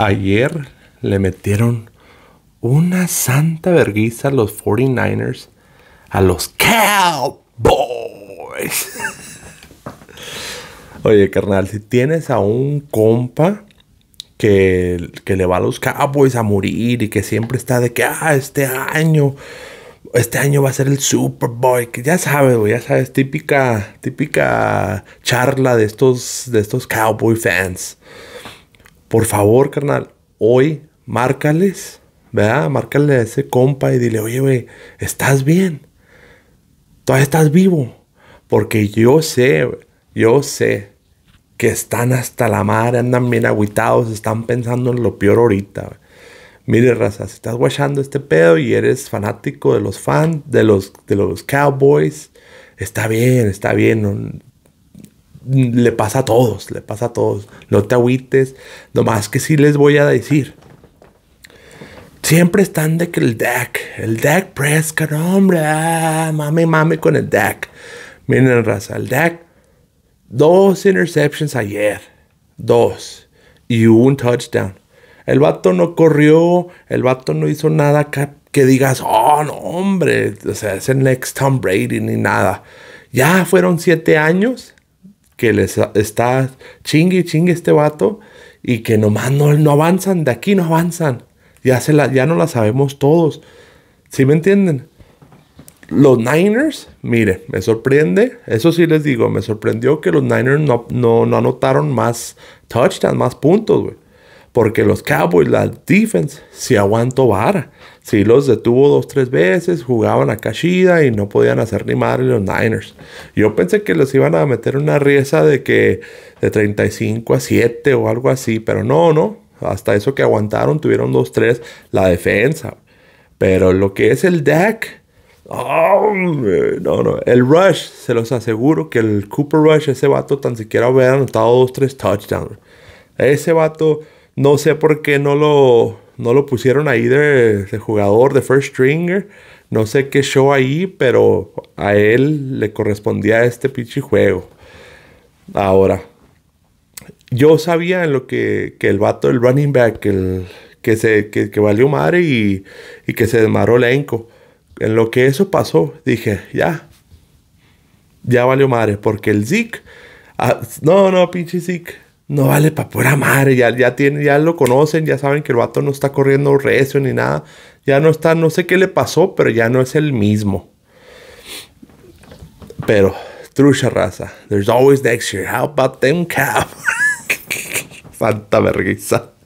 Ayer le metieron una santa vergüenza a los 49ers, a los Cowboys. Oye, carnal, si tienes a un compa que, le va a los Cowboys a morir y que siempre está de que, ah, este año, este año va a ser el Superboy. que ya sabes, ya sabes, típica, típica charla de estos, de estos Cowboy fans por favor, carnal, hoy márcales, ¿verdad? Márcale a ese compa y dile, oye, güey, ¿estás bien? ¿Todavía estás vivo? Porque yo sé, yo sé que están hasta la madre, andan bien agüitados, están pensando en lo peor ahorita, Mire, raza, si estás guayando este pedo y eres fanático de los fans, de los, de los Cowboys, está bien, está bien le pasa a todos, le pasa a todos. No te agüites, nomás que sí les voy a decir. Siempre están de que el deck, el deck Prescott, hombre, ah, mame, mame con el deck. Miren, raza, el deck, dos interceptions ayer, dos, y un touchdown. El vato no corrió, el vato no hizo nada que digas, oh, no, hombre, o sea, es el next Tom Brady ni nada. Ya fueron siete años que les está chingue, chingue este vato y que nomás no, avanzan, de aquí no avanzan. Ya, se la, ya no la sabemos todos. ¿Sí me entienden? Los Niners, mire, me sorprende, eso sí les digo, me sorprendió que los Niners no, no, no anotaron más touchdowns, más puntos, güey. Porque los Cowboys, la defense, si aguantó vara. Si los detuvo dos, tres veces, jugaban a cachida y no podían hacer ni madre los Niners. Yo pensé que les iban a meter una riesa de que de 35 a 7 o algo así, pero no, no. Hasta eso que aguantaron, tuvieron dos, tres, la defensa. Pero lo que es el deck, oh, no, no. El Rush, se los aseguro que el Cooper Rush, ese vato tan siquiera hubiera anotado dos, tres touchdowns. Ese vato no sé por qué no lo, lo pusieron ahí de, jugador, de first stringer. No sé qué show ahí, pero a él le correspondía este pinche juego. Ahora, yo sabía en lo que, el vato, el running back, que, se, valió madre y, que se desmaró el En lo que eso pasó, dije, ya, ya valió madre, porque el Zeke, ah, no, no, pinche Zeke, no vale para poder amar, ya, ya, tiene, ya lo conocen, ya saben que el vato no está corriendo recio ni nada, ya no está, no sé qué le pasó, pero ya no es el mismo. Pero, trucha raza, there's always next year, how about them cow? Santa vergüenza.